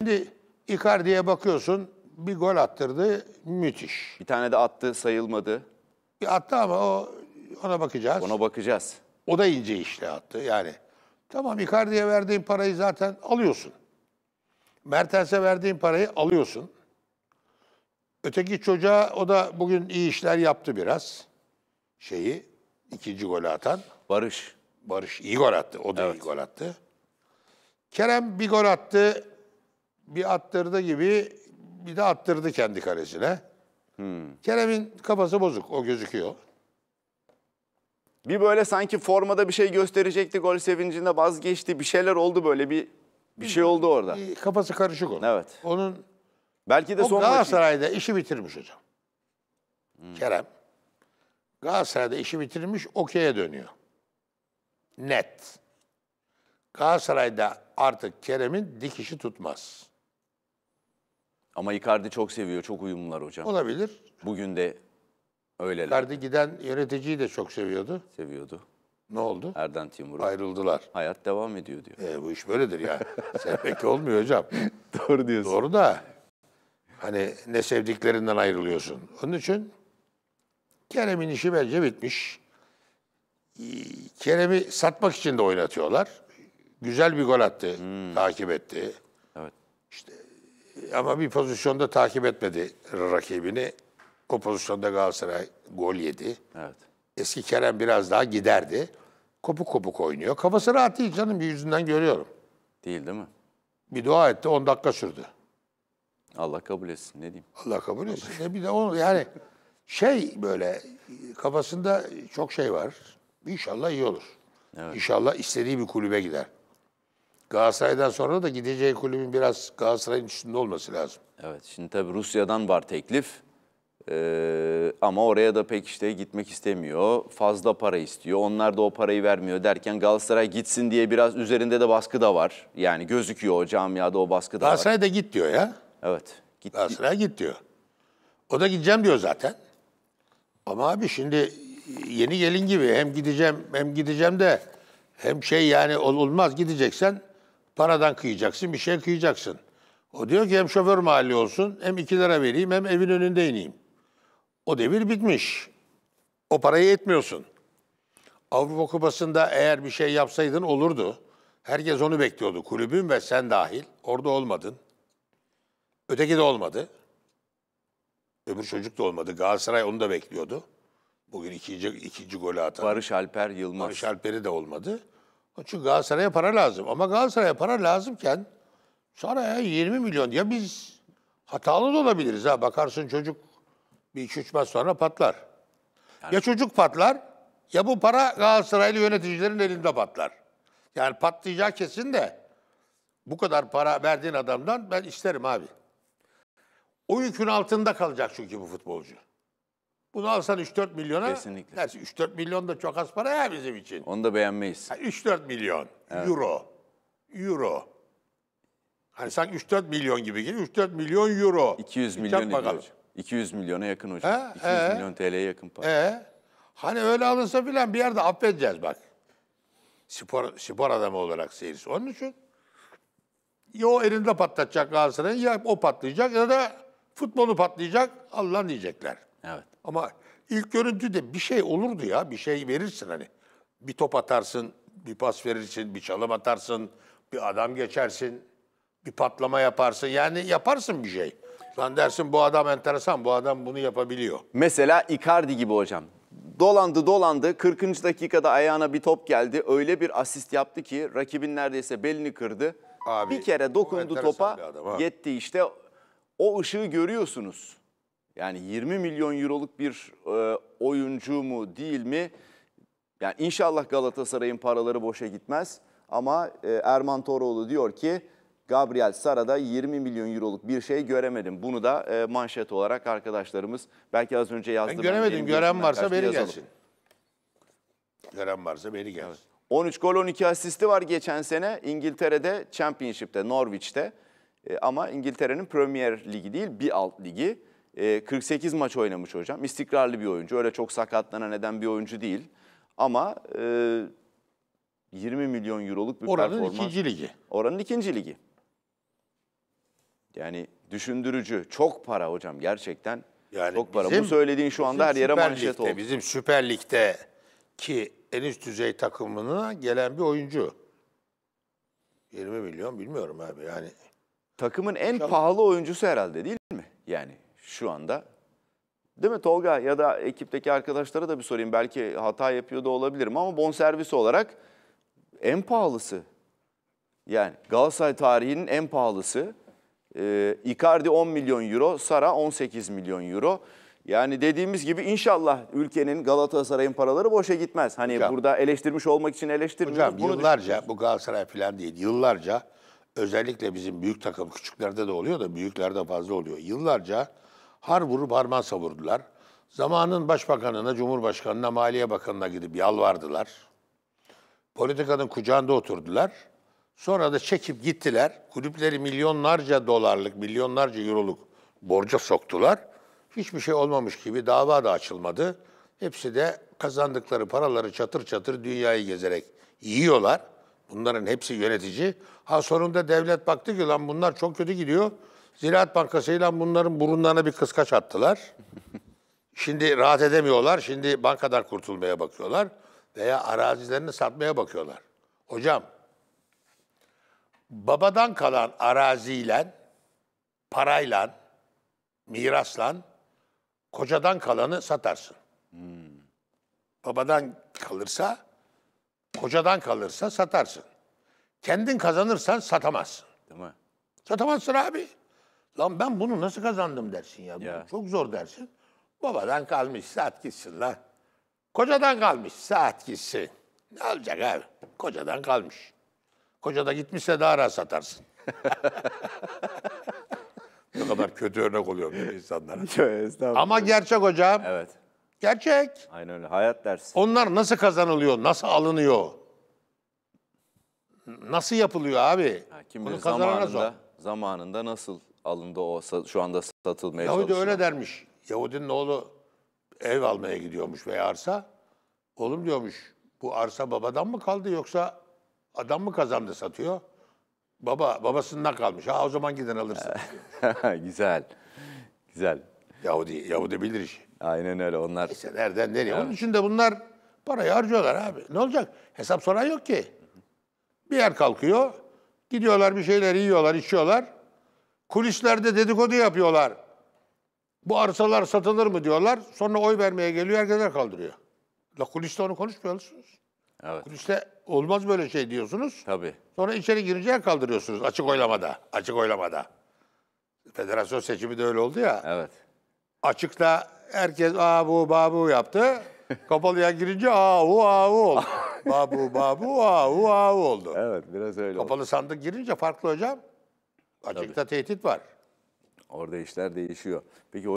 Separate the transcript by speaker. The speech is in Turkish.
Speaker 1: Şimdi Icardi'ye bakıyorsun bir gol attırdı müthiş. Bir tane de attı sayılmadı. Bir attı ama o ona bakacağız. Ona bakacağız. O da ince işle attı yani. Tamam Icardi'ye verdiğin parayı zaten alıyorsun. Mertens'e verdiğin parayı alıyorsun. Öteki çocuğa o da bugün iyi işler yaptı biraz. Şeyi ikinci golü atan. Barış. Barış iyi gol attı. O da evet. iyi gol attı. Kerem bir gol attı bir attırdı gibi bir de attırdı kendi kalesine. Hmm. Kerem'in kafası bozuk, o gözüküyor. Bir böyle sanki formada bir şey
Speaker 2: gösterecekti gol sevincinde vazgeçti. Bir şeyler oldu böyle bir bir şey oldu orada. E,
Speaker 1: Kafası karışık onun. Evet. Onun belki de o son Galatasaray'da maçı... işi bitirmiş hocam. Hmm. Kerem Galatasaray'da işi bitirmiş, okey'e dönüyor. Net. Galatasaray'da artık Kerem'in dikişi tutmaz. Ama Icardi çok seviyor, çok uyumlular hocam. Olabilir. Bugün de öyleler. Icardi giden yöneticiyi de çok seviyordu. Seviyordu. Ne oldu? Erden Timur. Ayrıldılar. Hayat devam ediyor diyor. E, bu iş böyledir ya. Sevmek olmuyor hocam. Doğru diyorsun. Doğru da hani ne sevdiklerinden ayrılıyorsun. Onun için Kerem'in işi bence bitmiş. Kerem'i satmak için de oynatıyorlar. Güzel bir gol attı, hmm. takip etti. Evet. İşte ama bir pozisyonda takip etmedi rakibini. O pozisyonda Galatasaray gol yedi. Evet. Eski Kerem biraz daha giderdi. Kopuk kopuk oynuyor. Kafası rahat değil canım bir yüzünden görüyorum. Değil değil mi? Bir dua etti 10 dakika sürdü. Allah kabul etsin ne diyeyim. Allah kabul etsin. ne bir de onu yani şey böyle kafasında çok şey var. İnşallah iyi olur. Evet. İnşallah istediği bir kulübe gider. Galatasaray'dan sonra da gideceği kulübün biraz Galatasaray'ın üstünde olması lazım. Evet şimdi tabii Rusya'dan var teklif.
Speaker 2: Ee, ama oraya da pek işte gitmek istemiyor. Fazla para istiyor. Onlar da o parayı vermiyor derken Galatasaray gitsin diye biraz üzerinde de baskı da var. Yani gözüküyor o camiada o baskı da Galatasaray var.
Speaker 1: Galatasaray da git diyor ya. Evet. Git, Galatasaray git diyor. O da gideceğim diyor zaten. Ama abi şimdi yeni gelin gibi hem gideceğim hem gideceğim de hem şey yani olmaz gideceksen Paradan kıyacaksın, bir şey kıyacaksın. O diyor ki hem şoför mahalli olsun, hem 2 lira vereyim, hem evin önünde ineyim. O devir bitmiş. O parayı etmiyorsun. Avrupa Kupası'nda eğer bir şey yapsaydın olurdu. Herkes onu bekliyordu. Kulübün ve sen dahil. Orada olmadın. Öteki de olmadı. Öbür çocuk da olmadı. Galatasaray onu da bekliyordu. Bugün ikinci, ikinci golü atan. Barış Alper Yılmaz. Barış Alper'i de olmadı. Çünkü Galatasaray'a para lazım. Ama Galatasaray'a para lazımken Saray'a 20 milyon. Ya biz hatalı da olabiliriz ha. Bakarsın çocuk bir iki üç maç sonra patlar. Yani... Ya çocuk patlar ya bu para Galatasaraylı yöneticilerin elinde patlar. Yani patlayacak kesin de bu kadar para verdiğin adamdan ben isterim abi. O yükün altında kalacak çünkü bu futbolcu. Bunu alsan 3-4 milyona. Kesinlikle. Dersi 3-4 milyon da çok az para ya bizim için. Onu da beğenmeyiz. Yani 3-4 milyon evet. euro. Euro. Hani sanki 3-4 milyon gibi geliyor. 3-4 milyon euro. 200 milyon hocam. 200
Speaker 2: milyona yakın hocam. He? 200 ee? milyon TL'ye yakın
Speaker 1: para. Ee? Hani öyle alınsa filan bir yerde affedeceğiz bak. Spor, spor adamı olarak seyirci. Onun için ya o elinde patlatacak Galatasaray'ın ya o patlayacak ya da futbolu patlayacak Allah diyecekler. Evet. Ama ilk görüntüde bir şey olurdu ya. Bir şey verirsin hani. Bir top atarsın, bir pas verirsin, bir çalım atarsın, bir adam geçersin, bir patlama yaparsın. Yani yaparsın bir şey. Lan dersin bu adam enteresan, bu adam bunu yapabiliyor. Mesela Icardi gibi hocam.
Speaker 2: Dolandı dolandı 40. dakikada ayağına bir top geldi. Öyle bir asist yaptı ki rakibin neredeyse belini kırdı. Abi, bir kere dokundu topa adam, yetti işte. O ışığı görüyorsunuz. Yani 20 milyon euroluk bir e, oyuncu mu değil mi? Yani inşallah Galatasaray'ın paraları boşa gitmez. Ama e, Erman Toroğlu diyor ki Gabriel Sara'da 20 milyon euroluk bir şey göremedim. Bunu da e, manşet olarak arkadaşlarımız belki az önce yazdı. Ben göremedim. Ben Gören varsa beni yazalım. gelsin. Gören varsa beni gelsin. Evet. 13 gol 12 asisti var geçen sene İngiltere'de Championship'te, Norwich'te. E, ama İngiltere'nin Premier Ligi değil bir alt ligi. E, ee, 48 maç oynamış hocam. İstikrarlı bir oyuncu. Öyle çok sakatlana neden bir oyuncu değil. Ama e, 20 milyon euroluk bir Oranın performans. Oranın ikinci ligi. Oranın ikinci ligi. Yani düşündürücü. Çok para hocam gerçekten. Yani çok para. Bizim, Bu söylediğin şu anda her yere manşet oldu. Bizim
Speaker 1: Süper Lig'de ki en üst düzey takımına gelen bir oyuncu. 20 milyon bilmiyorum abi yani. Takımın
Speaker 2: en Şam... pahalı oyuncusu herhalde değil mi? Yani şu anda. Değil mi Tolga ya da ekipteki arkadaşlara da bir sorayım. Belki hata yapıyor da olabilirim ama bonservis olarak en pahalısı. Yani Galatasaray tarihinin en pahalısı. Ee, Icardi 10 milyon euro, Sara 18 milyon euro. Yani dediğimiz gibi inşallah ülkenin Galatasaray'ın paraları boşa gitmez. Hani Hocam, burada eleştirmiş olmak için eleştirmiyoruz.
Speaker 1: Hocam bunu yıllarca bu Galatasaray falan değil. Yıllarca özellikle bizim büyük takım küçüklerde de oluyor da büyüklerde fazla oluyor. Yıllarca har vurup harman savurdular. Zamanın başbakanına, cumhurbaşkanına, maliye bakanına gidip yalvardılar. Politikanın kucağında oturdular. Sonra da çekip gittiler. Kulüpleri milyonlarca dolarlık, milyonlarca euroluk borca soktular. Hiçbir şey olmamış gibi dava da açılmadı. Hepsi de kazandıkları paraları çatır çatır dünyayı gezerek yiyorlar. Bunların hepsi yönetici. Ha sonunda devlet baktı ki lan bunlar çok kötü gidiyor. Ziraat Bankası'yla bunların burunlarına bir kıskaç attılar. Şimdi rahat edemiyorlar. Şimdi bankadan kurtulmaya bakıyorlar veya arazilerini satmaya bakıyorlar. Hocam, babadan kalan araziyle, parayla, mirasla kocadan kalanı satarsın. Hmm. Babadan kalırsa, kocadan kalırsa satarsın. Kendin kazanırsan satamazsın. Değil mi? Satamazsın abi. Lan ben bunu nasıl kazandım dersin ya. ya. Çok zor dersin. Babadan kalmış saat gitsin lan. Kocadan kalmış saat gitsin. Ne olacak abi? Kocadan kalmış. Kocada gitmişse daha rahat satarsın. ne kadar kötü örnek oluyor bu insanlara. Ama gerçek hocam. Evet. Gerçek. Aynen öyle. Hayat dersi. Onlar nasıl kazanılıyor? Nasıl alınıyor? Nasıl yapılıyor abi? Ha, kim bilir zamanında, zamanında nasıl alındı o şu anda satılmaya Yahudi çalışıyor. öyle dermiş. Yahudinin oğlu ev almaya gidiyormuş veya arsa. Oğlum diyormuş bu arsa babadan mı kaldı yoksa adam mı kazandı satıyor? Baba babasından kalmış. Ha o zaman giden alırsın. Güzel. Güzel. Yahudi Yahudi bilir işi. Aynen öyle onlar. Neyse nereden nereye? Evet. Onun için de bunlar parayı harcıyorlar abi. Ne olacak? Hesap soran yok ki. Bir yer kalkıyor. Gidiyorlar bir şeyler yiyorlar, içiyorlar. Kulislerde dedikodu yapıyorlar. Bu arsalar satılır mı diyorlar. Sonra oy vermeye geliyor herkese kaldırıyor. La kuliste onu konuşmuyorsunuz. Evet. Kuliste olmaz böyle şey diyorsunuz. Tabii. Sonra içeri girince kaldırıyorsunuz açık oylamada. Açık oylamada. Federasyon seçimi de öyle oldu ya. Evet. Açıkta herkes aa bu babu yaptı. Kapalıya girince aa u aa u oldu. babu babu aa u aa u oldu. Evet biraz öyle Kapalı oldu. sandık girince farklı hocam. Açıkta Tabii. tehdit var.
Speaker 2: Orada işler değişiyor. Peki o